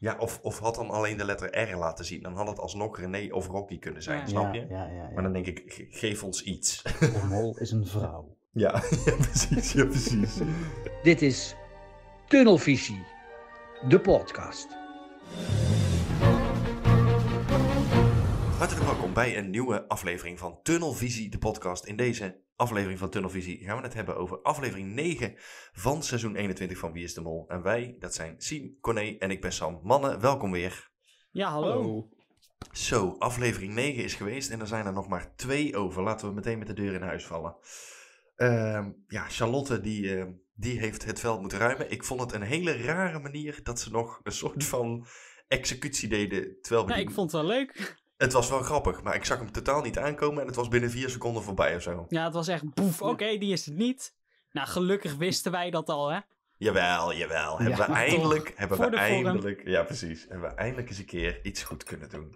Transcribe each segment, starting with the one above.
Ja, of, of had dan alleen de letter R laten zien. Dan had het alsnog René of Rocky kunnen zijn, snap je? maar dan denk ik, geef ons iets. Een mol is een vrouw. Ja, precies, ja, precies. Dit is Tunnelvisie, de podcast hartelijk welkom bij een nieuwe aflevering van Tunnelvisie, de podcast. In deze aflevering van Tunnelvisie gaan we het hebben over aflevering 9 van seizoen 21 van Wie is de Mol. En wij, dat zijn Sim Corné en ik ben Sam. Mannen, welkom weer. Ja, hallo. Zo, aflevering 9 is geweest en er zijn er nog maar twee over. Laten we meteen met de deur in huis vallen. Ehm, ja, Charlotte die, ehm, die heeft het veld moeten ruimen. Ik vond het een hele rare manier dat ze nog een soort van executie deden. Terwijl we nee, ik vond het wel leuk. Het was wel grappig, maar ik zag hem totaal niet aankomen en het was binnen vier seconden voorbij of zo. Ja, het was echt boef. Oké, die is het niet. Nou, gelukkig wisten wij dat al, hè? Jawel, jawel. Hebben we eindelijk, hebben we eindelijk, ja precies, hebben we eindelijk eens een keer iets goed kunnen doen.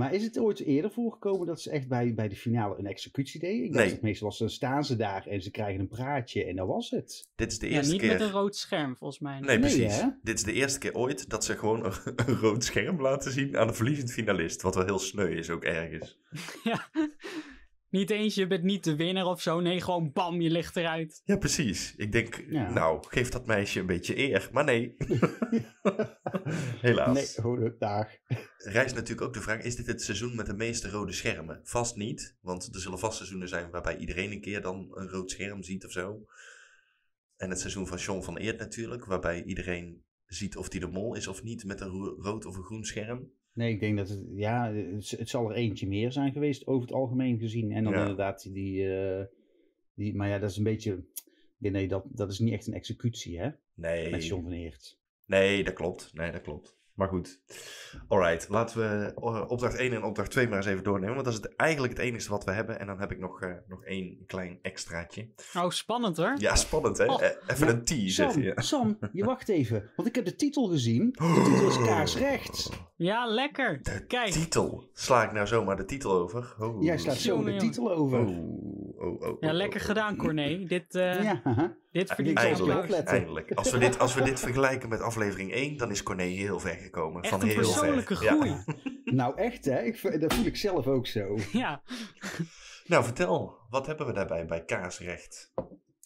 Maar is het ooit eerder voorgekomen dat ze echt bij, bij de finale een executie deden? Ik nee. dacht meestal was, staan ze daar en ze krijgen een praatje en dat was het. Dit is de eerste ja, niet keer. niet met een rood scherm volgens mij. Nee, nee precies. Hè? Dit is de eerste keer ooit dat ze gewoon een, rood scherm laten zien aan een verliezend finalist. Wat wel heel sneu is ook ergens. Ja. Niet eens, je bent niet de winnaar of zo. Nee, gewoon bam, je ligt eruit. Ja, precies. Ik denk, nou, geef dat meisje een beetje eer. Maar nee. Helaas. Nee, goede dag. Rijst natuurlijk ook de vraag, is dit het seizoen met de meeste rode schermen? Vast niet, want er zullen vast seizoenen zijn waarbij iedereen een keer dan een rood scherm ziet of zo. En het seizoen van Sean van Eert natuurlijk, waarbij iedereen ziet of die de mol is of niet met een rood of een groen scherm. Nee, ik denk dat het, ja, het, zal er eentje meer zijn geweest over het algemeen gezien. En dan inderdaad die, eh, die, maar ja, dat is een beetje, nee, dat, dat is niet echt een executie hè? Nee. Met John van Nee, dat klopt. Nee, dat klopt. Maar goed. Alright, laten we eh, opdracht 1 en opdracht 2 maar eens even doornemen. Want dat is eigenlijk het enige wat we hebben. En dan heb ik nog, eh, nog één klein extraatje. Oh, spannend hoor. Ja, spannend hè. Oh, eh, even een teaser. Sam, je. Sam, je wacht even. Want ik heb de titel gezien. De oh. titel is kaarsrechts. Ja, lekker. De Kijk. titel. Sla ik nou zomaar de titel over? Oh. Jij slaat zo de titel over. Oh oh, oh. Ja, oh, lekker oh, oh. gedaan, Corné. Dit, uh, ja. dit ah, verdient eindelijk, Als we, dit, als we dit vergelijken met aflevering 1, dan is Corné heel ver gekomen. Echt van een persoonlijke groei. nou, echt hè? Ik, dat voel ik zelf ook zo. Ja. nou, vertel. Wat hebben we daarbij bij kaarsrecht?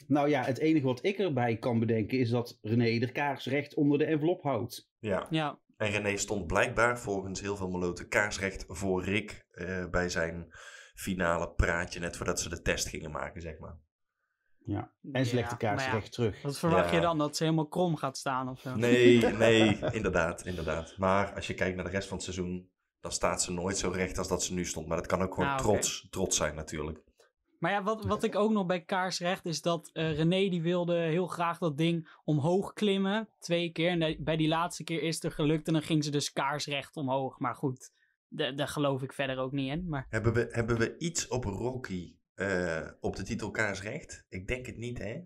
Nou ja, het enige wat ik erbij kan bedenken is dat René de kaarsrecht onder de envelop houdt. Ja. ja. En René stond blijkbaar volgens heel veel meloten kaarsrecht voor Rick eh, bij zijn finale praatje net voordat ze de test gingen maken, zeg maar. Ja, en ze legt de kaars recht terug. Wat verwacht je dan? Dat ze helemaal krom gaat staan of Nee, nee, inderdaad, inderdaad. Maar als je kijkt naar de rest van het seizoen, dan staat ze nooit zo recht als dat ze nu stond. Maar dat kan ook gewoon ah, trots, trots zijn natuurlijk. Maar ja, wat, wat ik ook nog bij kaarsrecht is dat uh, René die wilde heel graag dat ding omhoog klimmen. Twee keer. En eh, bij die laatste keer is het er gelukt en dan ging ze dus kaarsrecht omhoog. Maar goed, daar geloof ik verder ook niet in. Maar... Hebben, we, hebben we iets op Rocky eh, op de titel kaarsrecht? Ik denk het niet, hè?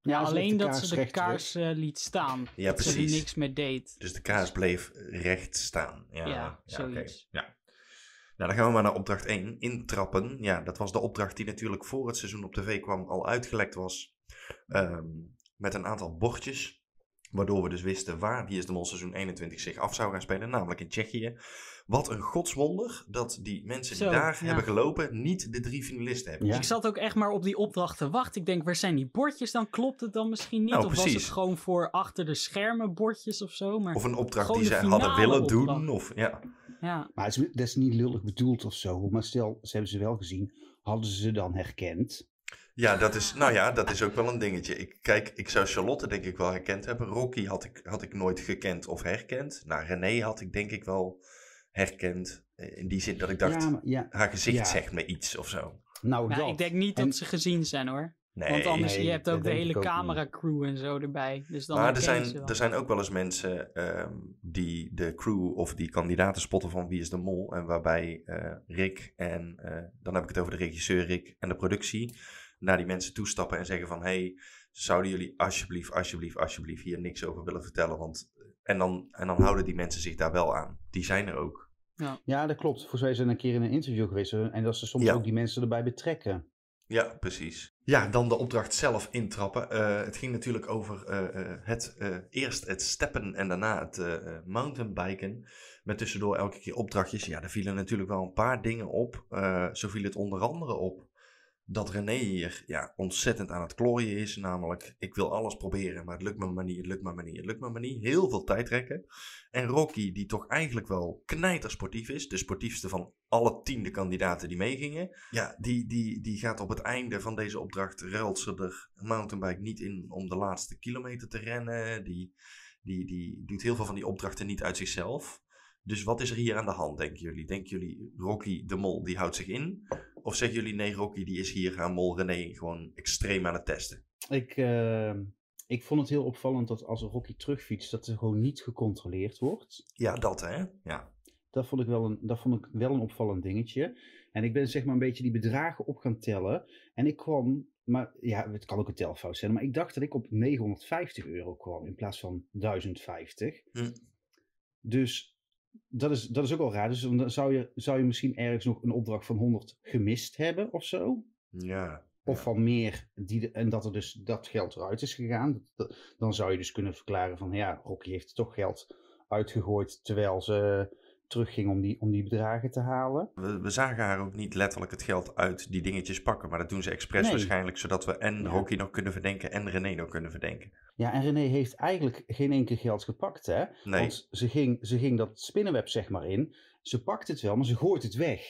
Ja, alleen dat ze de kaars eh, liet staan. Ja, dat precies. ze niks meer deed. Dus de kaars bleef recht staan. Ja, ja, ja Ja. Nou, dan gaan we maar naar opdracht 1, intrappen. Ja, dat was de opdracht die natuurlijk voor het seizoen op tv kwam, al uitgelekt was. Ehm, met een aantal bordjes. Waardoor we dus wisten waar die is de Mol seizoen 21 zich af zou gaan spelen, namelijk in Tsjechië. Wat een godswonder dat die mensen die daar hebben gelopen niet de drie finalisten hebben. Dus ik zat ook echt maar op die opdracht te wachten. Ik denk, waar zijn die bordjes dan? Klopt het dan misschien niet? Nou, of was het gewoon voor achter de schermen bordjes of zo? Maar of een opdracht die ze hadden willen doen. Of, ja. Ja. Maar het is, dat is niet lullig bedoeld of zo. Maar stel, ze hebben ze wel gezien. Hadden ze ze dan herkend? Ja, dat is, nou ja, dat is ook wel een dingetje. Ik, kijk, ik zou Charlotte denk ik wel herkend hebben. Rocky had ik, had ik nooit gekend of herkend. Nou, René had ik denk ik wel herkend. Eh, in die zin dat ik dacht, haar gezicht zegt me iets of zo. Nou, nou ik denk niet dat ze gezien zijn hoor. Nee, Want anders, nee, je hebt ook de hele cameracrew en zo erbij. Dus dan maar er zijn, er zijn ook wel eens mensen ehm, die de crew of die kandidaten spotten van Wie is de Mol. En waarbij eh, Rick en, eh, dan heb ik het over de regisseur Rick en de productie naar die mensen toestappen en zeggen van... hey, zouden jullie alsjeblieft, alsjeblieft, alsjeblieft hier niks over willen vertellen? Want, en, dan, en dan houden die mensen zich daar wel aan. Die zijn er ook. Ja, ja dat klopt. Volgens mij zijn een keer in een interview geweest. En dat ze soms ook die mensen erbij betrekken. Ja, precies. Ja, dan de opdracht zelf intrappen. Eh, het ging natuurlijk over eh, eh, het, eerst het steppen en daarna het mountainbiken. Met tussendoor elke keer opdrachtjes. Ja, er vielen natuurlijk wel een paar dingen op. zo viel het onder andere op dat René hier ja, ontzettend aan het klooien is. Namelijk, ik wil alles proberen, maar het lukt me maar niet, het lukt me maar niet, het lukt me maar niet. Heel veel tijd rekken. En Rocky, die toch eigenlijk wel knijtersportief is, de sportiefste van alle tiende kandidaten die meegingen. Ja, die, die, die gaat op het einde van deze opdracht, ruilt ze er mountainbike niet in om de laatste kilometer te rennen. Die, die, die doet heel veel van die opdrachten niet uit zichzelf. Dus wat is er hier aan de hand, denken jullie? Denken jullie, Rocky de Mol, die houdt zich in? Of zeggen jullie, nee, Rocky die is hier aan Mol René gewoon extreem aan het testen? Ik, eh, ik vond het heel opvallend dat als Rocky terugfietst, dat er gewoon niet gecontroleerd wordt. Ja, dat hè? Ja. Dat vond, ik wel een, dat vond ik wel een opvallend dingetje. En ik ben zeg maar een beetje die bedragen op gaan tellen. En ik kwam, maar ja, het kan ook een telfout zijn. Maar ik dacht dat ik op 950 euro kwam in plaats van 1050. Hm. Dus dat is, dat is ook al raar. Dus dan zou je, zou je misschien ergens nog een opdracht van 100 gemist hebben of zo. Ja. Of van meer, die en dat er dus dat geld eruit is gegaan. dan zou je dus kunnen verklaren van ja, Rocky heeft toch geld uitgegooid terwijl ze terugging om die, om die bedragen te halen. We, we, zagen haar ook niet letterlijk het geld uit die dingetjes pakken, maar dat doen ze expres waarschijnlijk, zodat we en ja. Rocky nog kunnen verdenken en René nog kunnen verdenken. Ja, en René heeft eigenlijk geen enkel geld gepakt, hè? Nee. Want ze ging, ze ging dat spinnenweb zeg maar in. Ze pakt het wel, maar ze gooit het weg.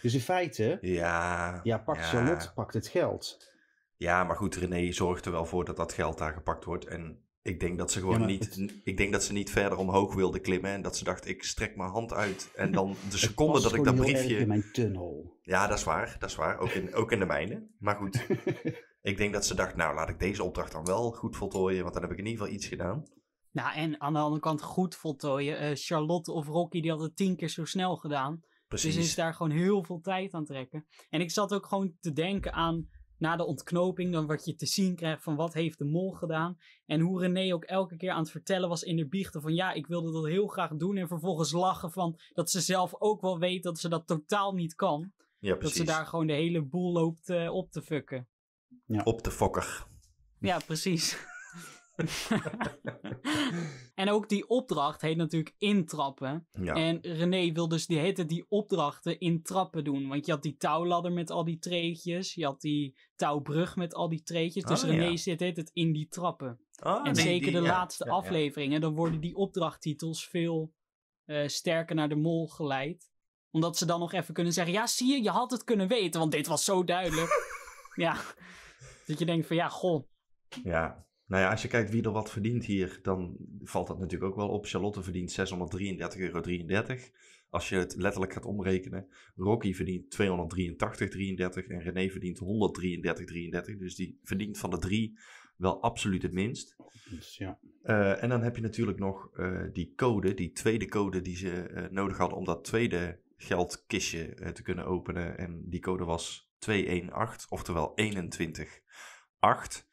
Dus in feite, ja, ja pakt ja. Charlotte pakt het geld. Ja, maar goed, René zorgt er wel voor dat dat geld daar gepakt wordt. En ik denk dat ze gewoon niet. Ik denk dat ze niet verder omhoog wilde klimmen. En dat ze dacht, ik strek mijn hand uit. En dan de seconde dat ik dat briefje. in mijn tunnel. Ja, dat is waar. Dat is waar. Ook in, ook in de mijne. Maar goed. Ik denk dat ze dacht, nou laat ik deze opdracht dan wel goed voltooien, want dan heb ik in ieder geval iets gedaan. Nou, en aan de andere kant goed voltooien. Eh, Charlotte of Rocky, die had het tien keer zo snel gedaan. Dus precies. Dus is daar gewoon heel veel tijd aan trekken. En ik zat ook gewoon te denken aan na de ontknoping, dan wat je te zien krijgt van wat heeft de mol gedaan. En hoe René ook elke keer aan het vertellen was in de biechten van ja, ik wilde dat heel graag doen. En vervolgens lachen van dat ze zelf ook wel weet dat ze dat totaal niet kan. Dat ze daar gewoon de hele boel loopt eh, op te fucken. Op de fokker. Ja, precies. en ook die opdracht heet natuurlijk intrappen. Ja. En René wil dus die hitte die opdrachten in trappen doen. Want je had die touwladder met al die treetjes. Je had die touwbrug met al die treetjes. Dus ah, René zit heet het in die trappen. Ah, en zeker de laatste afleveringen. Dan worden die opdrachttitels veel eh, sterker naar de mol geleid. Omdat ze dan nog even kunnen zeggen. Ja, zie je, je had het kunnen weten. Want dit was zo duidelijk. ja. Dat je denkt van ja, god Ja, nou ja, als je kijkt wie er wat verdient hier, dan valt dat natuurlijk ook wel op. Charlotte verdient 633,33 euro. Als je het letterlijk gaat omrekenen. Rocky verdient 283,33 en René verdient 133,33. Dus die verdient van de drie wel absoluut het minst. Dus ja. Eh, en dan heb je natuurlijk nog eh, die code, die tweede code die ze eh, nodig hadden om dat tweede geldkistje te kunnen openen. En die code was 218, oftewel 21 8.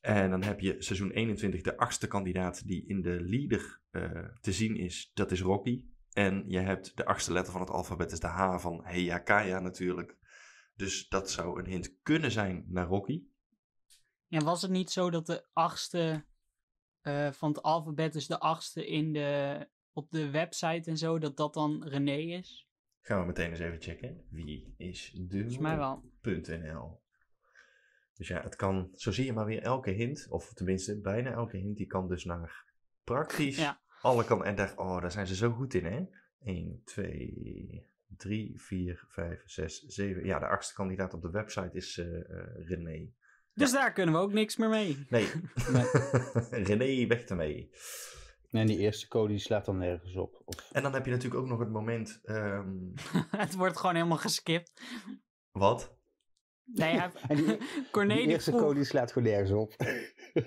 En dan heb je seizoen 21 de achtste kandidaat die in de leader eh, te zien is. Dat is Rocky. En je hebt de achtste letter van het alfabet is de H van Kaya, natuurlijk. Dus dat zou een hint kunnen zijn naar Rocky. En was het niet zo dat de achtste eh, van het alfabet, is de achtste in de, op de website en zo, dat dat dan René is? Gaan we meteen eens even checken. Wie is de? Volgens mij wel. Dus ja, het kan, zo zie je maar weer elke hint, of tenminste bijna elke hint, die kan dus naar praktisch alle kanten. En daar, oh, daar zijn ze zo goed in, hè? 1, 2, 3, 4, 5, 6, 7. Ja, de achtste kandidaat op de website is uh, René. Dus daar kunnen we ook niks meer mee. Nee. nee. René, weg ermee. En die eerste code die slaat dan nergens op. Of... En dan heb je natuurlijk ook nog het moment. Um... het wordt gewoon helemaal geskipt. Wat? Nee, nou hij, eerste code slaat gewoon nergens op.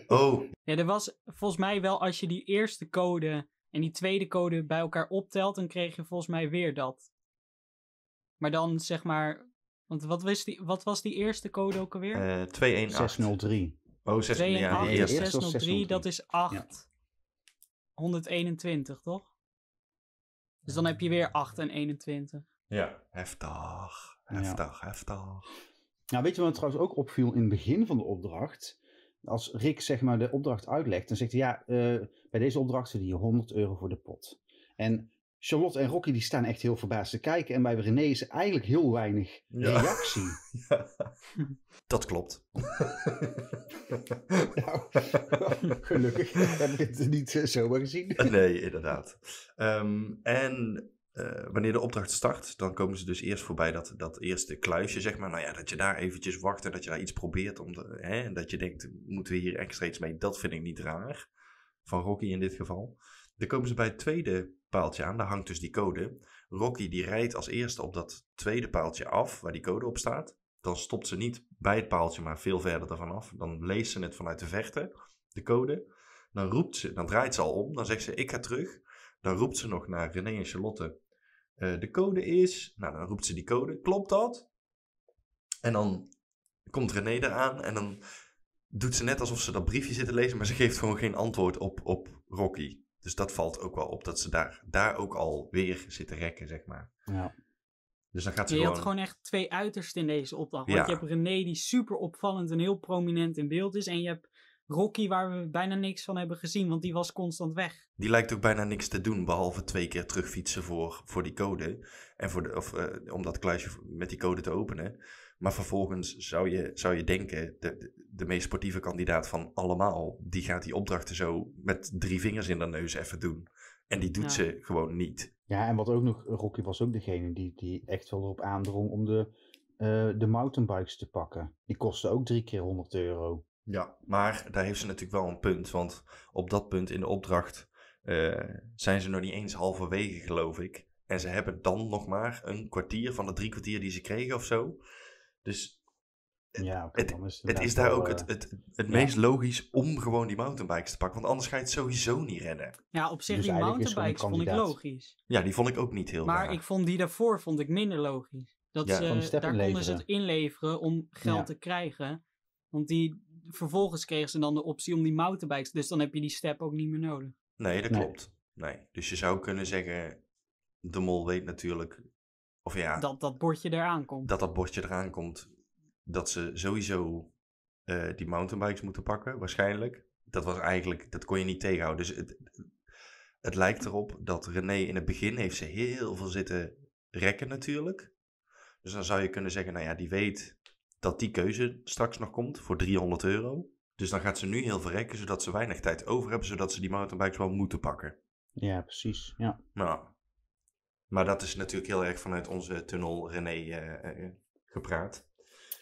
Oh. oh. Ja, er was volgens mij wel als je die eerste code en die tweede code bij elkaar optelt, dan kreeg je volgens mij weer dat. Maar dan zeg maar, want wat was die, wat was die eerste code ook alweer? Uh, eh, 218. Oh, 603. Ja, 603, dat is 8. 121, toch? Dus dan heb je weer 8 en 21. Ja, heftig. Heftig, heftig. Nou, weet je wat trouwens ook opviel in het begin van de opdracht? Als Rick zeg maar de opdracht uitlegt, dan zegt hij ja, eh, bij deze opdracht zit hier 100 euro voor de pot. En Charlotte en Rocky die staan echt heel verbaasd te kijken. En bij René is eigenlijk heel weinig reactie. Dat klopt. nou, gelukkig heb ik het niet eh, zomaar gezien. Nee, inderdaad. Ehm, en eh, wanneer de opdracht start, dan komen ze dus eerst voorbij dat, dat eerste kluisje, zeg maar. Nou ja, dat je daar eventjes wacht en dat je daar iets probeert. Om hè, dat je denkt, moeten we hier extra iets mee? Dat vind ik niet raar. Van Rocky in dit geval. Dan komen ze bij het tweede paaltje aan, daar hangt dus die code. Rocky die rijdt als eerste op dat tweede paaltje af, waar die code op staat. Dan stopt ze niet bij het paaltje, maar veel verder ervan af. Dan leest ze het vanuit de verte, de code. Dan roept ze, dan draait ze al om, dan zegt ze ik ga terug. Dan roept ze nog naar René en Charlotte eh, de code is. Nou, dan roept ze die code. Klopt dat? En dan komt René eraan en dan doet ze net alsof ze dat briefje zit te lezen, maar ze geeft gewoon geen antwoord op, op Rocky. Dus dat valt ook wel op, dat ze daar, daar ook al weer zit te rekken, zeg maar. Ja. Dus dan gaat ze je gewoon... had gewoon echt twee uitersten in deze opdracht. Want je hebt René die super opvallend en heel prominent in beeld is. En je hebt Rocky, waar we bijna niks van hebben gezien, want die was constant weg. Die lijkt ook bijna niks te doen, behalve twee keer terugfietsen voor, voor die code. En voor de, of, eh, om dat kluisje met die code te openen. Maar vervolgens zou je, zou je denken, de, de, meest sportieve kandidaat van allemaal, die gaat die opdrachten zo met drie vingers in de neus even doen. En die doet ze gewoon niet. Ja, en wat ook nog, Rocky was ook degene die, die echt wel erop aandrong om de, eh, de mountainbikes te pakken. Die kosten ook drie keer 100 euro. Ja, maar daar heeft ze natuurlijk wel een punt. Want op dat punt in de opdracht eh, zijn ze nog niet eens halverwege, geloof ik. En ze hebben dan nog maar een kwartier van de drie kwartier die ze kregen of zo. Dus ja, het, is, het is daar ook het, eh, het, het meest logisch om gewoon die mountainbikes te pakken. Want anders ga je het sowieso niet rennen. Ja, op zich, dus die mountainbikes vond ik logisch. Ja, die vond ik ook niet heel Maar ik vond die daarvoor vond ik minder logisch. Dat ja. ze, daar konden ze het inleveren om geld te krijgen. Want die, vervolgens kregen ze dan de optie om die mountainbikes. Dus dan heb je die step ook niet meer nodig. Nee, dat klopt. Nee. Dus je zou kunnen zeggen, de mol weet natuurlijk, of ja... Dat dat bordje eraan komt. Dat dat bordje eraan komt. Dat ze sowieso eh, die mountainbikes moeten pakken, waarschijnlijk. Dat was eigenlijk, dat kon je niet tegenhouden. Dus het, het lijkt erop dat René in het begin heeft ze heel veel zitten rekken natuurlijk. Dus dan zou je kunnen zeggen, nou ja, die weet dat die keuze straks nog komt voor 300 euro. Dus dan gaat ze nu heel verrekken, zodat ze weinig tijd over hebben, zodat ze die mountainbikes wel moeten pakken. Ja, precies. Ja. Nou, maar dat is natuurlijk heel erg vanuit onze tunnel René eh, eh, eh, gepraat.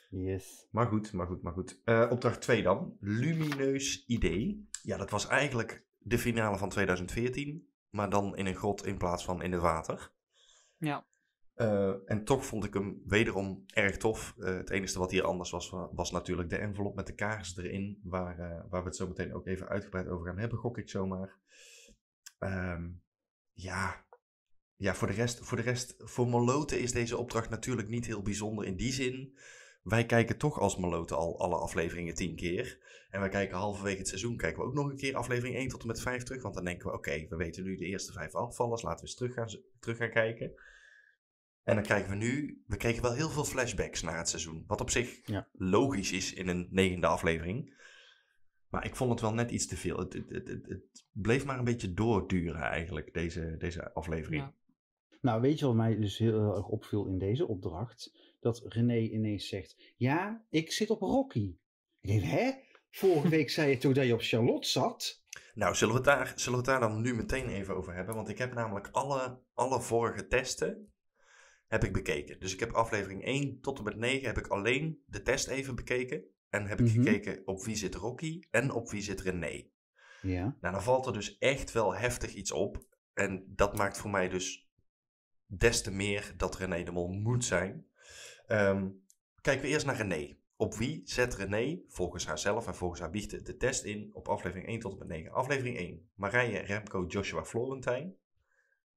Yes. Maar goed, maar goed, maar goed. Uh, opdracht 2 dan. Lumineus idee. Ja, dat was eigenlijk de finale van 2014, maar dan in een grot in plaats van in het water. Ja. Eh, en toch vond ik hem wederom erg tof. Eh, het enige wat hier anders was, was natuurlijk de envelop met de kaars erin. Waar, eh, waar we het zo meteen ook even uitgebreid over gaan hebben, gok ik zomaar. Ehm, ja. ja, voor de rest, voor de rest, voor Moloten is deze opdracht natuurlijk niet heel bijzonder in die zin. Wij kijken toch als Moloten al alle afleveringen tien keer. En wij kijken halverwege het seizoen, kijken we ook nog een keer aflevering 1 tot en met 5 terug. Want dan denken we, oké, we weten nu de eerste vijf afvallers, laten we eens terug gaan kijken. En dan krijgen we nu, we kregen wel heel veel flashbacks naar het seizoen. Wat op zich ja. logisch is in een negende aflevering. Maar ik vond het wel net iets te veel. Het, het, het, het bleef maar een beetje doorduren eigenlijk, deze, deze aflevering. Nou, weet je wat mij dus heel erg opviel in deze opdracht? Dat René ineens zegt, ja, ik zit op Rocky. Ik denk, hè? Vorige week zei je toch dat je op Charlotte zat? Nou, zullen we, daar, zullen we het daar dan nu meteen even over hebben? Want ik heb namelijk alle, alle vorige testen heb ik bekeken. Dus ik heb aflevering 1 tot en met 9 heb ik alleen de test even bekeken. En heb ik mhm. gekeken op wie zit Rocky en op wie zit René. Ja. Nou, dan valt er dus echt wel heftig iets op. En dat maakt voor mij dus des te meer dat René de Mol moet zijn. Ehm, kijken we eerst naar René. Op wie zet René, volgens haarzelf en volgens haar biechten, de test in op aflevering 1 tot en met 9? Aflevering 1, Marije, Remco, Joshua, Florentijn.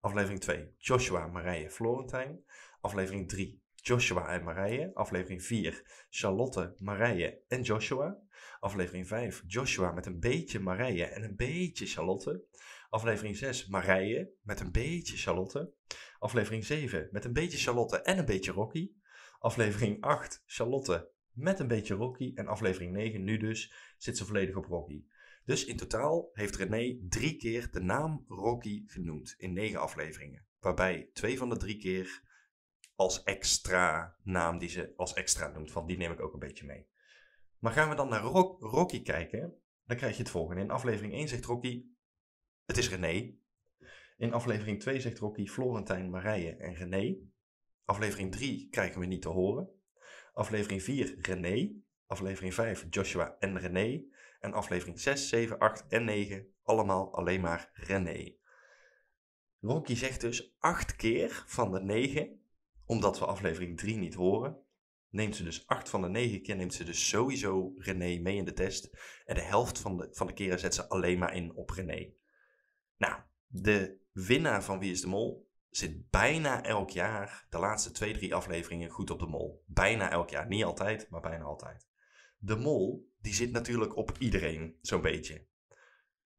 Aflevering 2, Joshua, Marije, Florentijn aflevering 3. Joshua en Marije. Aflevering 4. Charlotte, Marije en Joshua. Aflevering 5. Joshua met een beetje Marije en een beetje Charlotte. Aflevering 6. Marije met een beetje Charlotte. Aflevering 7. Met een beetje Charlotte en een beetje Rocky. Aflevering 8. Charlotte met een beetje Rocky. En aflevering 9, nu dus, zit ze volledig op Rocky. Dus in totaal heeft René drie keer de naam Rocky genoemd in negen afleveringen. Waarbij twee van de drie keer als extra naam die ze als extra noemt. van die neem ik ook een beetje mee. Maar gaan we dan naar Rock, Rocky kijken, dan krijg je het volgende. In aflevering 1 zegt Rocky, het is René. In aflevering 2 zegt Rocky Florentijn, Marije en René. Aflevering 3 krijgen we niet te horen. Aflevering 4 René. Aflevering 5 Joshua en René. En aflevering 6, 7, 8 en 9 allemaal alleen maar René. Rocky zegt dus 8 keer van de 9 omdat we aflevering 3 niet horen, neemt ze dus 8 van de 9 keer neemt ze dus sowieso René mee in de test. En de helft van de, van de keren zet ze alleen maar in op René. Nou, de winnaar van Wie is de Mol zit bijna elk jaar de laatste twee, drie afleveringen goed op de mol. Bijna elk jaar. Niet altijd, maar bijna altijd. De mol, die zit natuurlijk op iedereen, zo'n beetje.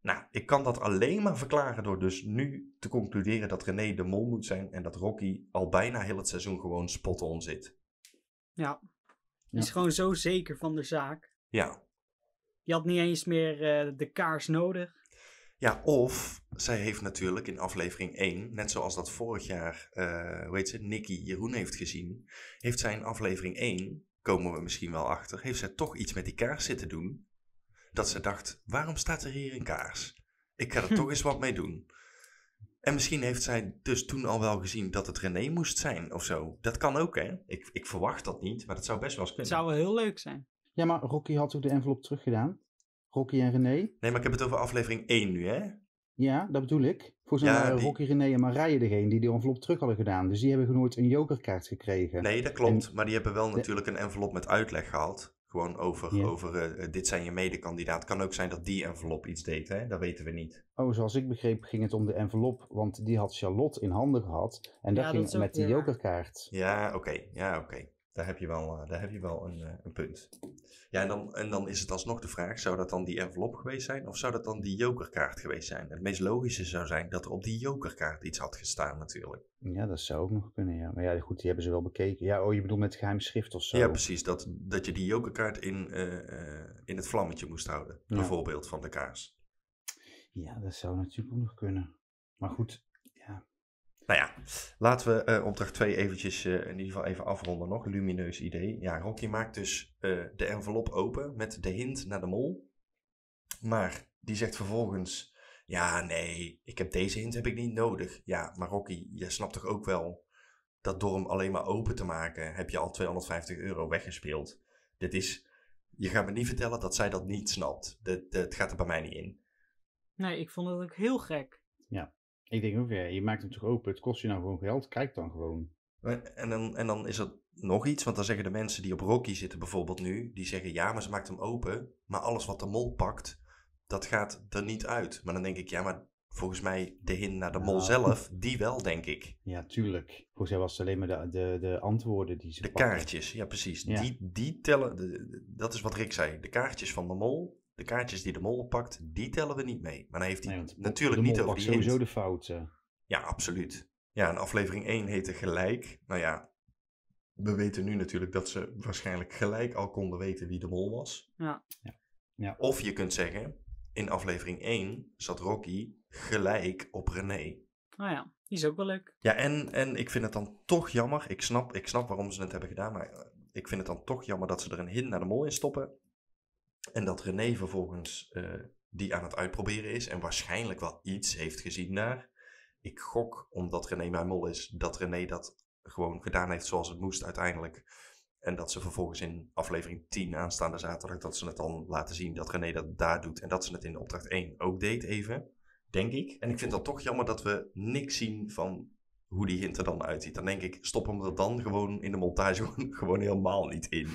Nou, ik kan dat alleen maar verklaren door dus nu te concluderen dat René de mol moet zijn en dat Rocky al bijna heel het seizoen gewoon spot-on zit. Ja, die is gewoon zo zeker van de zaak. Ja. Je had niet eens meer eh, de kaars nodig. Ja, of zij heeft natuurlijk in aflevering 1, net zoals dat vorig jaar, uh, hoe heet ze, Nicky Jeroen heeft gezien, heeft zij in aflevering 1, komen we misschien wel achter, heeft zij toch iets met die kaars zitten doen dat ze dacht: waarom staat er hier een kaars? Ik ga er toch eens wat mee doen. En misschien heeft zij dus toen al wel gezien dat het René moest zijn of zo. Dat kan ook, hè? Ik, ik verwacht dat niet, maar dat zou best wel eens kunnen. Het zou wel heel leuk zijn. Ja, maar Rocky had ook de envelop teruggedaan. Rocky en René. Nee, maar ik heb het over aflevering 1 nu, hè? Ja, dat bedoel ik. Volgens mij waren Rocky, René en Marije degene die de envelop terug hadden gedaan. Dus die hebben nooit een jokerkaart gekregen. Nee, dat klopt. Maar die hebben wel natuurlijk een envelop met uitleg gehaald. Gewoon over, over eh, eh, dit zijn je medekandidaat. Kan ook zijn dat die envelop iets deed, hè? dat weten we niet. Oh, zoals ik begreep ging het om de envelop, want die had Charlotte in handen gehad. En dat ging met die jokerkaart. Ja, oké. Ja, oké daar heb je wel, eh, daar heb je wel een, eh, een, punt. Ja, en dan, en dan is het alsnog de vraag: zou dat dan die envelop geweest zijn of zou dat dan die jokerkaart geweest zijn? Het meest logische zou zijn dat er op die jokerkaart iets had gestaan, natuurlijk. Ja, dat zou ook nog kunnen, ja. Maar ja, goed, die hebben ze wel bekeken. Ja, oh, je bedoelt met geheim schrift of zo? Ja, precies. Dat, dat je die jokerkaart in, eh, in het vlammetje moest houden, bijvoorbeeld van de kaars. Ja, dat zou natuurlijk ook nog kunnen. Maar goed, nou ja, laten we uh, opdracht 2 eventjes eh, in ieder geval even afronden nog. Lumineus idee. Ja, Rocky maakt dus eh, de envelop open met de hint naar de mol. Maar die zegt vervolgens, ja nee, ik heb deze hint heb ik niet nodig. Ja, maar Rocky, je snapt toch ook wel dat door hem alleen maar open te maken heb je al 250 euro weggespeeld. Dit is, je gaat me niet vertellen dat zij dat niet snapt. Dat, gaat er bij mij niet in. Nee, ik vond het ook heel gek. Ja. Ik denk ook, je maakt hem toch open. Het kost je nou gewoon geld. Kijk dan gewoon. En dan, en dan is er nog iets, want dan zeggen de mensen die op Rocky zitten bijvoorbeeld nu, die zeggen ja, maar ze maakt hem open, maar alles wat de mol pakt, dat gaat er niet uit. Maar dan denk ik, ja, maar volgens mij de hin naar de mol zelf, die wel, denk ik. Ja, tuurlijk. Volgens mij was het alleen maar de, de, de antwoorden die ze De kaartjes, ja precies. Die, die tellen, dat is wat Rick zei, de kaartjes van de mol, de kaartjes die de mol pakt, die tellen we niet mee. Maar dan heeft hij natuurlijk de niet over die sowieso de fout. Ja, absoluut. Ja, en aflevering 1 heette Gelijk. Nou ja, we weten nu natuurlijk dat ze waarschijnlijk gelijk al konden weten wie de mol was. Ja. ja. ja. Of je kunt zeggen, in aflevering 1 zat Rocky gelijk op René. Nou ja, die is ook wel leuk. Ja, en, en ik vind het dan toch jammer. Ik snap, ik snap waarom ze het hebben gedaan, maar ik vind het dan toch jammer dat ze er een hint naar de mol in stoppen. En dat René vervolgens eh, die aan het uitproberen is en waarschijnlijk wel iets heeft gezien daar. Ik gok, omdat René mijn mol is, dat René dat gewoon gedaan heeft zoals het moest uiteindelijk. En dat ze vervolgens in aflevering 10 aanstaande zaterdag, dat ze het dan laten zien dat René dat daar doet. En dat ze het in opdracht 1 ook deed even, denk ik. En ik vind dat toch jammer dat we niks zien van hoe die hint er dan uitziet. Dan denk ik, stop hem er dan gewoon in de montage gewoon, helemaal niet in.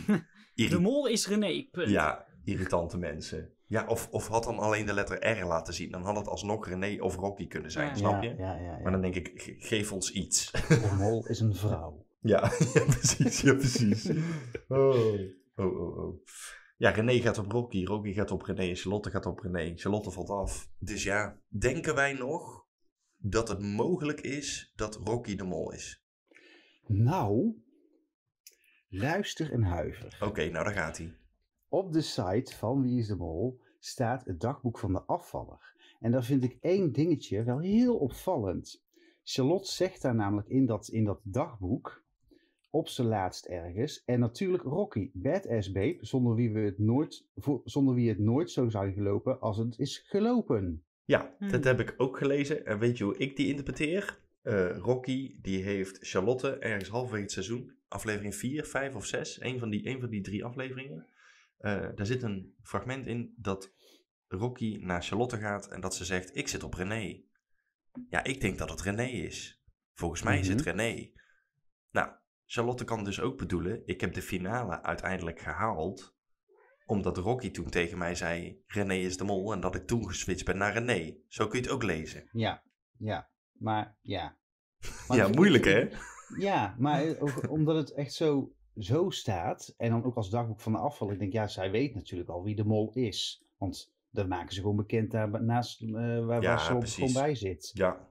de mol is René, punt. Ja, irritante mensen. Ja, of, of had dan alleen de letter R laten zien. Dan had het alsnog René of Rocky kunnen zijn, snap je? maar dan denk ik, geef ons iets. De mol is een vrouw. Ja, precies, ja precies. Oh, oh, oh, oh. Ja, René gaat op Rocky, Rocky gaat op René, Charlotte gaat op René, Charlotte valt af. Dus ja, denken wij nog dat het mogelijk is dat Rocky de mol is? Nou, luister en huiver. Oké, nou daar gaat hij. Op de site van Wie is de Mol staat het dagboek van de afvaller. En daar vind ik één dingetje wel heel opvallend. Charlotte zegt daar namelijk in dat, in dat dagboek, op zijn laatst ergens, en natuurlijk Rocky, badass babe, zonder wie, we het nooit, zonder wie het nooit zo zou gelopen als het is gelopen. Ja, hmm. dat heb ik ook gelezen. En weet je hoe ik die interpreteer? Eh, Rocky, die heeft Charlotte ergens halverwege het seizoen, aflevering 4, 5 of 6, een van die, een van die drie afleveringen, eh, daar zit een fragment in dat Rocky naar Charlotte gaat en dat ze zegt: Ik zit op René. Ja, ik denk dat het René is. Volgens mij is het mhm. René. Nou, Charlotte kan dus ook bedoelen: Ik heb de finale uiteindelijk gehaald. Omdat Rocky toen tegen mij zei: René is de mol. En dat ik toen geswitcht ben naar René. Zo kun je het ook lezen. Ja, ja, maar ja. ja, moeilijk hè? Ja, maar eh, omdat het echt zo zo staat, en dan ook als dagboek van de afval, ik denk, ja, zij weet natuurlijk al wie de mol is. Want dan maken ze gewoon bekend daar naast uh, waar, ja, waar gewoon bij zit. Ja.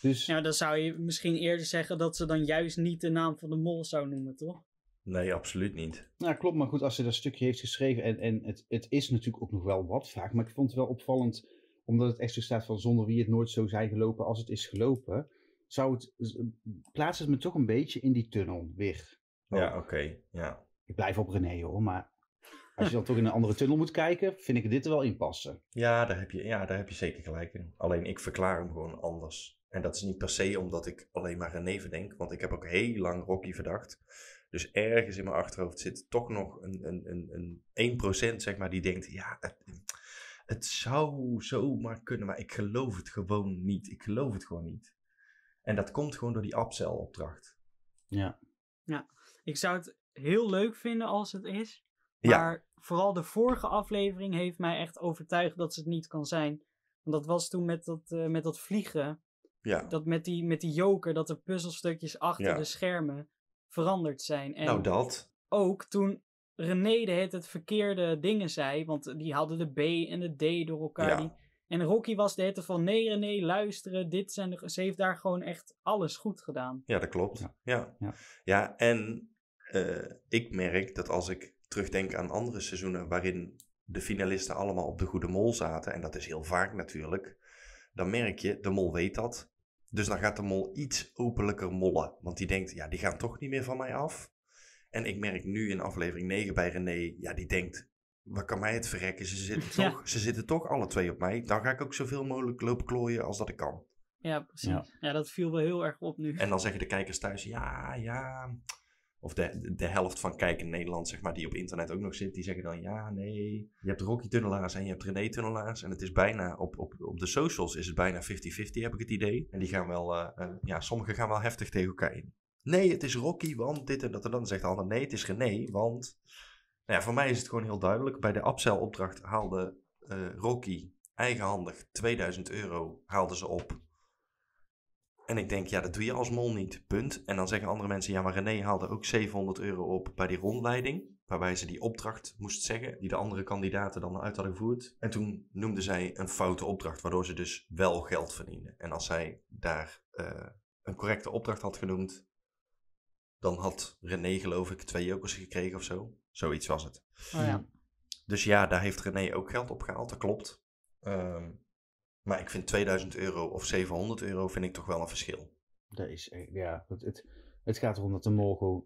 Dus... Ja, dan zou je misschien eerder zeggen dat ze dan juist niet de naam van de mol zou noemen, toch? Nee, absoluut niet. Nou, klopt. Maar goed, als ze dat stukje heeft geschreven, en, en het, het is natuurlijk ook nog wel wat vaak, maar ik vond het wel opvallend, omdat het echt zo staat van zonder wie het nooit zo zijn gelopen als het is gelopen, zou het, plaatst het me toch een beetje in die tunnel weer. Ja, oké. Ja. Ik blijf op René hoor, maar als je dan toch in een andere tunnel moet kijken, vind ik dit er wel in passen. Ja daar, heb je, ja, daar heb je zeker gelijk in. Alleen ik verklaar hem gewoon anders. En dat is niet per se omdat ik alleen maar René verdenk, want ik heb ook heel lang Rocky verdacht. Dus ergens in mijn achterhoofd zit toch nog een, een, een, een 1% zeg maar, die denkt, ja, het, het zou zomaar kunnen, maar ik geloof het gewoon niet. Ik geloof het gewoon niet. En dat komt gewoon door die upsell Ja. Ja. Ik zou het heel leuk vinden als het is. Maar vooral de vorige aflevering heeft mij echt overtuigd dat ze het niet kan zijn. Want dat was toen met dat, eh, met dat vliegen. Ja. Dat met die, met die joker, dat er puzzelstukjes achter de schermen veranderd zijn. En nou, dat. Ook toen René de het verkeerde dingen zei, want die hadden de B en de D door elkaar. en Rocky was de hitte van nee René, luisteren, dit zijn de... Ze heeft daar gewoon echt alles goed gedaan. Ja, dat klopt. ja. ja. ja en eh, ik merk dat als ik terugdenk aan andere seizoenen waarin de finalisten allemaal op de goede mol zaten, en dat is heel vaak natuurlijk, dan merk je, de mol weet dat. Dus dan gaat de mol iets openlijker mollen. Want die denkt, ja, die gaan toch niet meer van mij af. En ik merk nu in aflevering 9 bij René, ja, die denkt, wat kan mij het verrekken? Ze zitten, toch, ze zitten toch alle twee op mij. Dan ga ik ook zoveel mogelijk lopen klooien als dat ik kan. Ja, precies. ja. dat viel wel heel erg op nu. En dan zeggen de kijkers thuis, ja, ja, of de, de helft van kijken in Nederland, zeg maar, die op internet ook nog zit, die zeggen dan ja, nee, je hebt Rocky-tunnelaars en je hebt René-tunnelaars. En het is bijna, op, op, op de socials is het bijna 50-50, heb ik het idee. En die gaan wel, eh, eh, ja, sommigen gaan wel heftig tegen elkaar in. Nee, het is Rocky, want dit en dat. En dan zegt de ander nee, het is René, want... Nou ja, voor mij is het gewoon heel duidelijk. Bij de Upsell-opdracht haalde eh, Rocky eigenhandig 2000 euro haalde ze op en ik denk, ja, dat doe je als mol niet, punt. En dan zeggen andere mensen, ja, maar René haalde ook 700 euro op bij die rondleiding. Waarbij ze die opdracht moest zeggen, die de andere kandidaten dan uit hadden gevoerd. En toen noemde zij een foute opdracht, waardoor ze dus wel geld verdienden. En als zij daar eh, een correcte opdracht had genoemd, dan had René, geloof ik, twee jokers gekregen of zo. Zoiets was het. Oh ja. Dus ja, daar heeft René ook geld op gehaald, dat klopt. Um, maar ik vind 2000 euro of 700 euro vind ik toch wel een verschil. Dat is, ja, het, het, gaat erom dat de mogen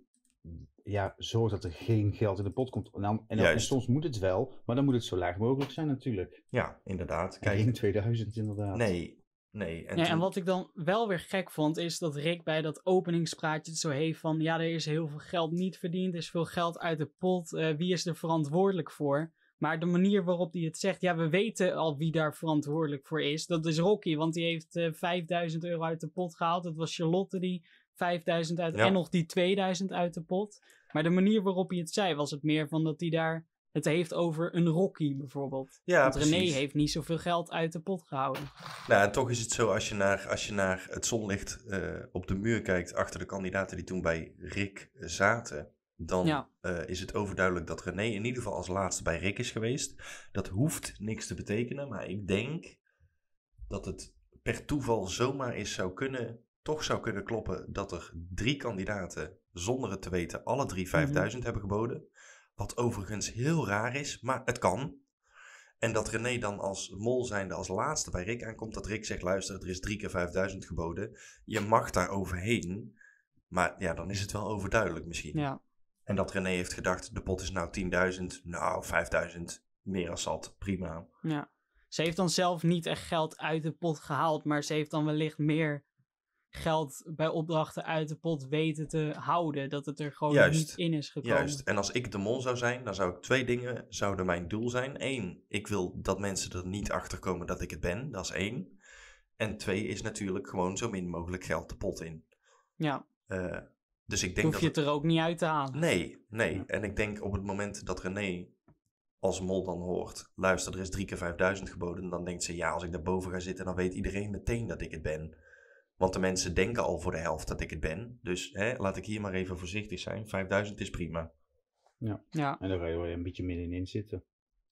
ja, zorgt dat er geen geld in de pot komt. en, dan, en, soms moet het wel, maar dan moet het zo laag mogelijk zijn natuurlijk. Ja, inderdaad. Kijk, in 2000 inderdaad. Nee, Nee, en, ja, en wat ik dan wel weer gek vond, is dat Rick bij dat openingspraatje zo heeft van... ja, er is heel veel geld niet verdiend, er is veel geld uit de pot, eh, wie is er verantwoordelijk voor? Maar de manier waarop hij het zegt, ja, we weten al wie daar verantwoordelijk voor is. Dat is Rocky, want die heeft 5000 eh, euro uit de pot gehaald. Dat was Charlotte die 5000 uit en nog die 2000 uit de pot. Maar de manier waarop hij het zei, was het meer van dat hij daar het heeft over een Rocky bijvoorbeeld. Ja, Want René heeft niet zoveel geld uit de pot gehouden. Nou, en toch is het zo als je naar, als je naar het zonlicht eh, op de muur kijkt achter de kandidaten die toen bij Rick zaten dan eh, is het overduidelijk dat René in ieder geval als laatste bij Rick is geweest. Dat hoeft niks te betekenen, maar ik denk dat het per toeval zomaar is zou kunnen, toch zou kunnen kloppen dat er drie kandidaten, zonder het te weten, alle drie 5000 mhm. hebben geboden. Wat overigens heel raar is, maar het kan. En dat René dan als mol zijnde als laatste bij Rick aankomt, dat Rick zegt, luister, er is drie keer 5000 geboden. Je mag daar overheen. Maar ja, dan is het wel overduidelijk misschien. Ja, en dat René heeft gedacht, de pot is nou 10.000, nou 5.000, meer als dat. prima. Ja. Ze heeft dan zelf niet echt geld uit de pot gehaald, maar ze heeft dan wellicht meer geld bij opdrachten uit de pot weten te houden. Dat het er gewoon niet in is gekomen. Juist. En als ik de mol zou zijn, dan zou ik twee dingen zouden mijn doel zijn. Eén, ik wil dat mensen er niet achter komen dat ik het ben. Dat is één. En twee is natuurlijk gewoon zo min mogelijk geld de pot in. Ja. Eh, dus ik denk Hoef dat je het er ook niet uit te halen. Nee, nee. En ik denk op het moment dat René als mol dan hoort, luister, er is drie keer 5000 geboden, dan denkt ze, ja, als ik daarboven ga zitten, dan weet iedereen meteen dat ik het ben. Want de mensen denken al voor de helft dat ik het ben. Dus hè, laat ik hier maar even voorzichtig zijn. 5000 is prima. Ja. ja. En daar wil je een beetje middenin zitten.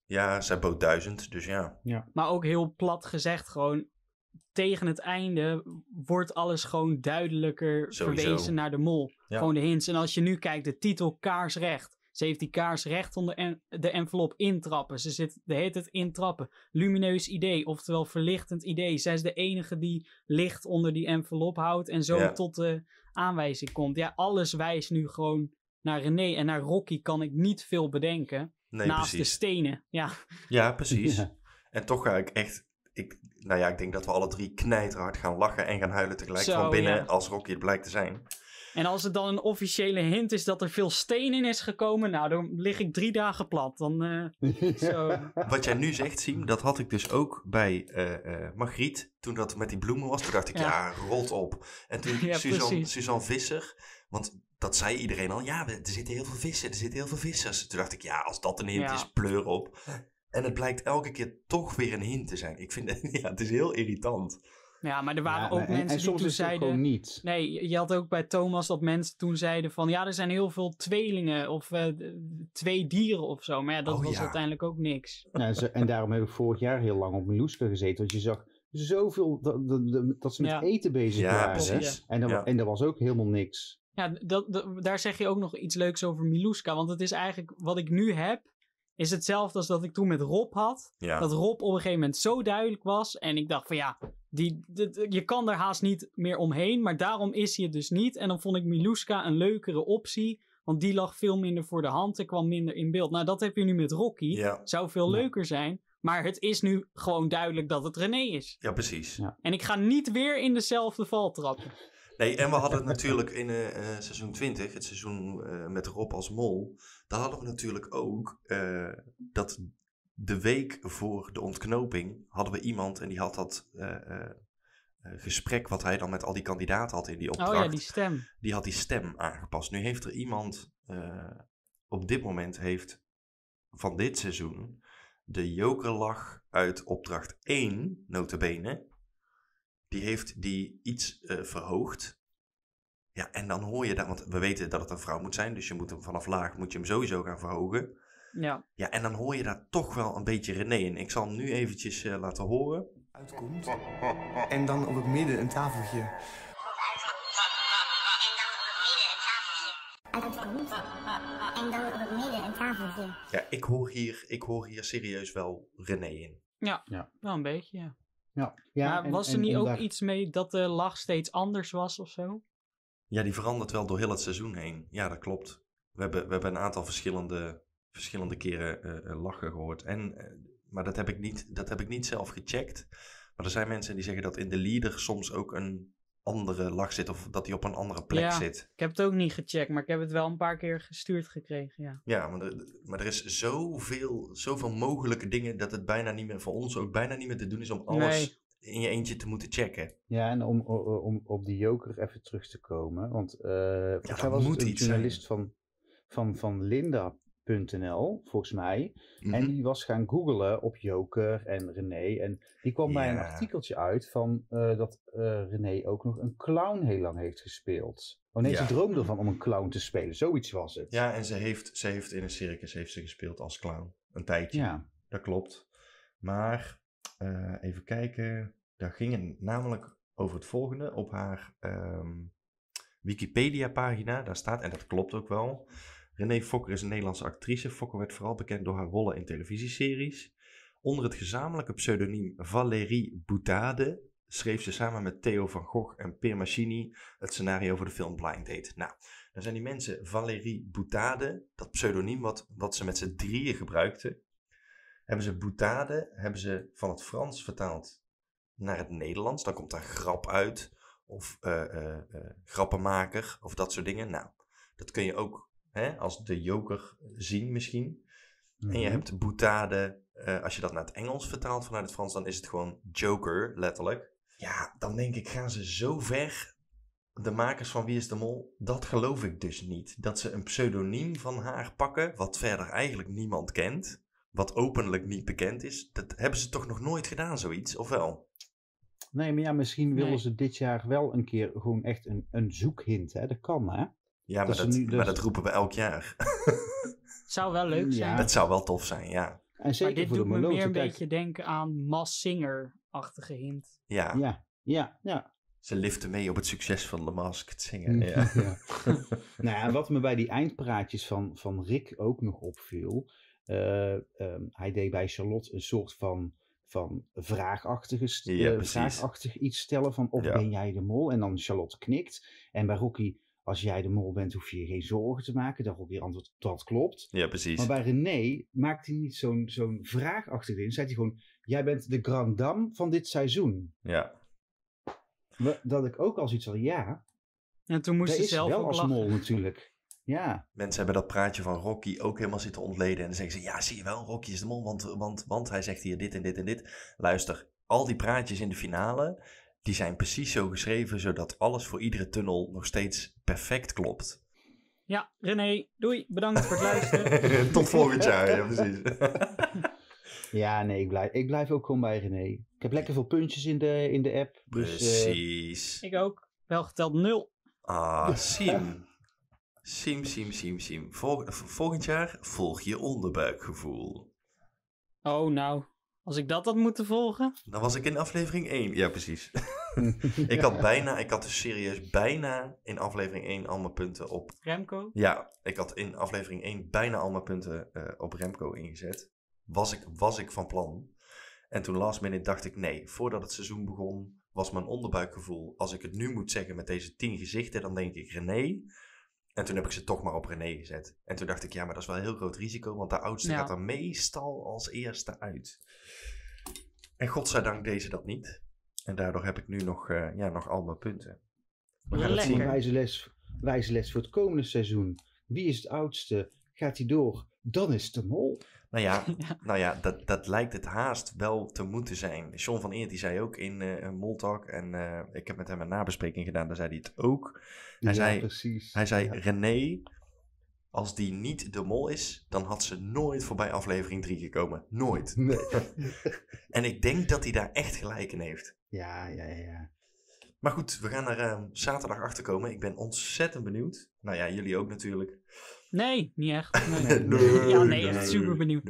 Ja, ze bood 1000, dus ja. ja. Maar ook heel plat gezegd, gewoon tegen het einde wordt alles gewoon duidelijker verwezen naar de mol. Gewoon de hints. En als je nu kijkt, de titel Kaarsrecht. Ze heeft die kaars recht onder de envelop intrappen. Ze zit de hele tijd intrappen. Lumineus idee, oftewel verlichtend idee. Zij is de enige die licht onder die envelop houdt en zo tot de aanwijzing komt. Ja, alles wijst nu gewoon naar René en naar Rocky kan ik niet veel bedenken. naast de stenen, ja. Ja, precies. En toch ga ik echt ik, nou ja, ik denk dat we alle drie knijterhard gaan lachen en gaan huilen tegelijk van binnen als Rocky het blijkt te zijn. En als het dan een officiële hint is dat er veel steen in is gekomen, nou dan lig ik drie dagen plat. Dan, eh, zo. Wat jij nu zegt, Siem, dat had ik dus ook bij uh, Margriet toen dat met die bloemen was. Toen dacht ik, ja, rolt op. En toen ja, Suzanne, Suzanne, Visser, want dat zei iedereen al, ja, er zitten heel veel vissen, er zitten heel veel vissers. Toen dacht ik, ja, als dat een hint is, pleur op. En het blijkt elke keer toch weer een hint te zijn. Ik vind het, ja, het is heel irritant. Ja, maar er waren ook mensen die toen zeiden... niet. Nee, je had ook bij Thomas dat mensen toen zeiden van... Ja, er zijn heel veel tweelingen of eh, twee dieren of zo. Maar ja, dat oh, was uiteindelijk ook niks. Ja, en daarom heb ik vorig jaar heel lang op Miloeske gezeten. Want je zag zoveel dat, dat ze met eten bezig waren. En, dat, en dat was ook helemaal niks. Ja, dat, daar zeg je ook nog iets leuks over Miluska. Want het is eigenlijk wat ik nu heb is hetzelfde als dat ik toen met Rob had. Dat Rob op een gegeven moment zo duidelijk was. En ik dacht van ja, die, je kan er haast niet meer omheen. Maar daarom is hij het dus niet. En dan vond ik Miluska een leukere optie. Want die lag veel minder voor de hand en kwam minder in beeld. Nou, dat heb je nu met Rocky. Zou veel leuker zijn. Maar het is nu gewoon duidelijk dat het René is. Ja, precies. En ik ga niet weer in dezelfde val trappen. Nee, en we hadden het natuurlijk in eh, eh, seizoen 20, het seizoen eh, met Rob als mol, dan hadden we natuurlijk ook eh, dat de week voor de ontknoping hadden we iemand en die had dat eh, eh, gesprek wat hij dan met al die kandidaten had in die opdracht. Oh ja, die stem. Die had die stem aangepast. Nu heeft er iemand op dit moment heeft van dit seizoen de jokerlach uit opdracht 1, notabene, die heeft die iets verhoogd ja, en dan hoor je daar, want we weten dat het een vrouw moet zijn, dus je moet hem vanaf laag moet je hem sowieso gaan verhogen. Ja. Ja, en dan hoor je daar toch wel een beetje René in. Ik zal hem nu eventjes eh, laten horen. Uitkomt. En dan op het midden een tafeltje. En dan op het midden een tafeltje. Uitkomt. En dan op het midden een tafeltje. Ja, ik hoor hier, ik hoor hier serieus wel René in. Ja, ja. wel een beetje, ja. Ja, ja maar was er niet ook iets mee dat de lach steeds anders was of zo? Ja, die verandert wel door heel het seizoen heen. Ja, dat klopt. We hebben, we hebben een aantal verschillende, verschillende keren eh, eh, lachen gehoord. En, eh, maar dat heb, ik niet, dat heb ik niet zelf gecheckt. Maar er zijn mensen die zeggen dat in de leader soms ook een andere lach zit. Of dat die op een andere plek ja, zit. Ik heb het ook niet gecheckt, maar ik heb het wel een paar keer gestuurd gekregen. Ja, ja maar, er, maar er is zoveel, zoveel mogelijke dingen dat het bijna niet meer voor ons ook bijna niet meer te doen is om alles. Nee in je eentje te moeten checken. Ja, en om, om, op die joker even terug te komen. Want uh, ja, was een journalist van, van, van Linda.nl, volgens mij. En mhm. die was gaan googlen op joker en René. En die kwam bij een artikeltje uit van eh, dat uh, René ook nog een clown heel lang heeft gespeeld. Wanneer oh ze droomde ervan om een clown te spelen. Zoiets was het. Ja, en ze heeft, ze heeft in een circus heeft ze gespeeld als clown. Een tijdje. Ja. Dat klopt. Maar eh, even kijken. Daar ging het namelijk over het volgende. Op haar ehm, Wikipedia-pagina, daar staat, en dat klopt ook wel. René Fokker is een Nederlandse actrice. Fokker werd vooral bekend door haar rollen in televisieseries. Onder het gezamenlijke pseudoniem Valérie Boutade schreef ze samen met Theo van Gogh en Peer Machini het scenario voor de film Blind Date. Nou, dan zijn die mensen Valérie Boutade, dat pseudoniem wat, wat ze met z'n drieën gebruikten, hebben ze boutade, hebben ze van het Frans vertaald naar het Nederlands. Dan komt daar grap uit of eh, eh, eh, grappenmaker of dat soort dingen. Nou, dat kun je ook hè, als de joker zien misschien. En je mhm. hebt boutade, als je dat naar het Engels vertaalt vanuit het Frans, dan is het gewoon joker, letterlijk. Ja, dan denk ik, gaan ze zo ver, de makers van Wie is de Mol? Dat geloof ik dus niet. Dat ze een pseudoniem van haar pakken, wat verder eigenlijk niemand kent wat openlijk niet bekend is. Dat hebben ze toch nog nooit gedaan, zoiets, of wel? Nee, maar ja, misschien willen ze dit jaar wel een keer gewoon echt een, een zoekhint. Hè? Dat kan, hè? Ja, maar dat, maar dus dat roepen we elk jaar. Het zou wel leuk zijn. Ja. Dat zou wel tof zijn, ja. maar dit doet me meer een beetje denken aan Mas Singer-achtige hint. Ja. ja. Ja, ja, Ze liften mee op het succes van de Masked Singer. Mm, ja. ja. nou wat me bij die eindpraatjes van, van Rick ook nog opviel... Eh, ehm, hij deed bij Charlotte een soort van van eh, vraagachtig, ja, iets stellen van of ben jij de mol? En dan Charlotte knikt. En bij Rocky, als jij de mol bent, hoef je je geen zorgen te maken. Dan Rocky antwoordt, dat klopt. Ja, precies. Maar bij René maakt hij niet zo'n vraagachtig in. Zegt hij gewoon, jij bent de grand dame van dit seizoen. Ja. Dat ik ook als iets van. ja. En toen moest hij zelf wel als mol natuurlijk. Ja. Mensen hebben dat praatje van Rocky ook helemaal zitten ontleden. En dan zeggen ze, ja, zie je wel, Rocky is de mol, want, want, want hij zegt hier dit en dit en dit. Luister, al die praatjes in de finale, die zijn precies zo geschreven, zodat alles voor iedere tunnel nog steeds perfect klopt. Ja, René, doei. Bedankt voor het luisteren. Tot volgend jaar, ja, precies. ja, nee, ik blijf, ik blijf ook gewoon bij René. Ik heb lekker veel puntjes in de, in de app. Dus, eh, precies. ik ook. Wel geteld nul. Ah, sim. Sim, sim, sim, sim. Eh, volgend jaar volg je onderbuikgevoel. Oh, nou. Als ik dat had moeten volgen. Dan was ik in aflevering 1. Ja, precies. ik had bijna, ik had dus serieus bijna in aflevering 1 al mijn punten op. Remco? Ja, ik had in aflevering 1 bijna al mijn punten eh, op Remco ingezet. Was ik, was ik van plan. En toen last minute dacht ik, nee, voordat het seizoen begon, was mijn onderbuikgevoel. Als ik het nu moet zeggen met deze 10 gezichten, dan denk ik René. En toen heb ik ze toch maar op René gezet. En toen dacht ik, ja, maar dat is wel een heel groot risico, want de oudste gaat er meestal als eerste uit. En godzijdank deed ze dat niet. En daardoor heb ik nu nog, uh, ja, nog al mijn punten. We gaan het zien. Wijze les, wijze les voor het komende seizoen. Wie is het oudste? Gaat hij door? dan is de mol. Nou ja, Nou ja dat, dat lijkt het haast wel te moeten zijn. John van Eert die zei ook in uh, Moltalk, en eh, ik heb met hem een nabespreking gedaan, daar zei hij het ook. Hij zei, precies. Hij zei, René, als die niet de mol is, dan had ze nooit voorbij aflevering 3 gekomen. Nooit. Nee. en ik denk dat hij daar echt gelijk in heeft. Ja, ja, ja. Maar goed, we gaan er ehm, zaterdag achter komen. Ik ben ontzettend benieuwd. Nou ja, jullie ook natuurlijk. Nee, niet echt. Nee. nee ja, nee, echt super benieuwd.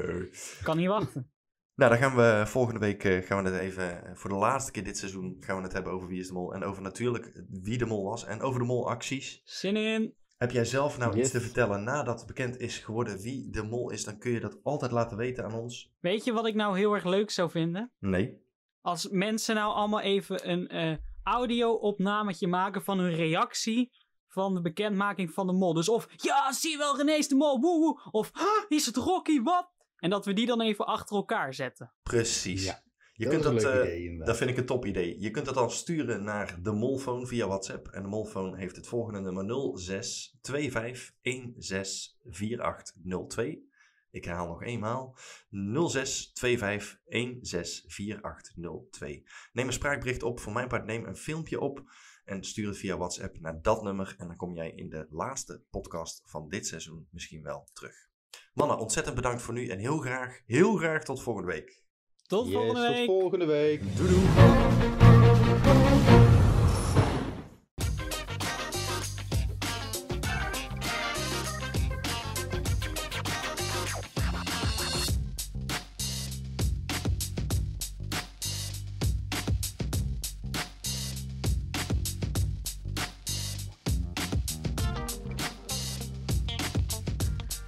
Kan niet wachten. Nou, dan gaan we volgende week eh, gaan we het even eh, voor de laatste keer dit seizoen gaan we het hebben over wie is de mol en over natuurlijk wie de mol was en over de molacties. Zin in. Heb jij zelf nou iets te vertellen nadat bekend is geworden wie de mol is, dan kun je dat altijd laten weten aan ons. Weet je wat ik nou heel erg leuk zou vinden? Nee. Als mensen nou allemaal even een uh, audio-opnametje maken van hun reactie van de bekendmaking van de mol. Dus of, ja, zie je wel, René de mol, woehoe. Of, is het Rocky, wat? En dat we die dan even achter elkaar zetten. Precies. Ja. Je dat kunt dat, eh, dat vind ik een top idee. Je kunt dat dan sturen naar de Molfoon via WhatsApp. En de Molfoon heeft het volgende nummer 0625164802. Ik herhaal nog eenmaal. 0625164802. Neem een spraakbericht op. Voor mijn part neem een filmpje op. En stuur het via WhatsApp naar dat nummer. En dan kom jij in de laatste podcast van dit seizoen misschien wel terug. Mannen, ontzettend bedankt voor nu en heel graag, heel graag tot volgende week. Tot volgende week. Tot volgende week. Doei doei.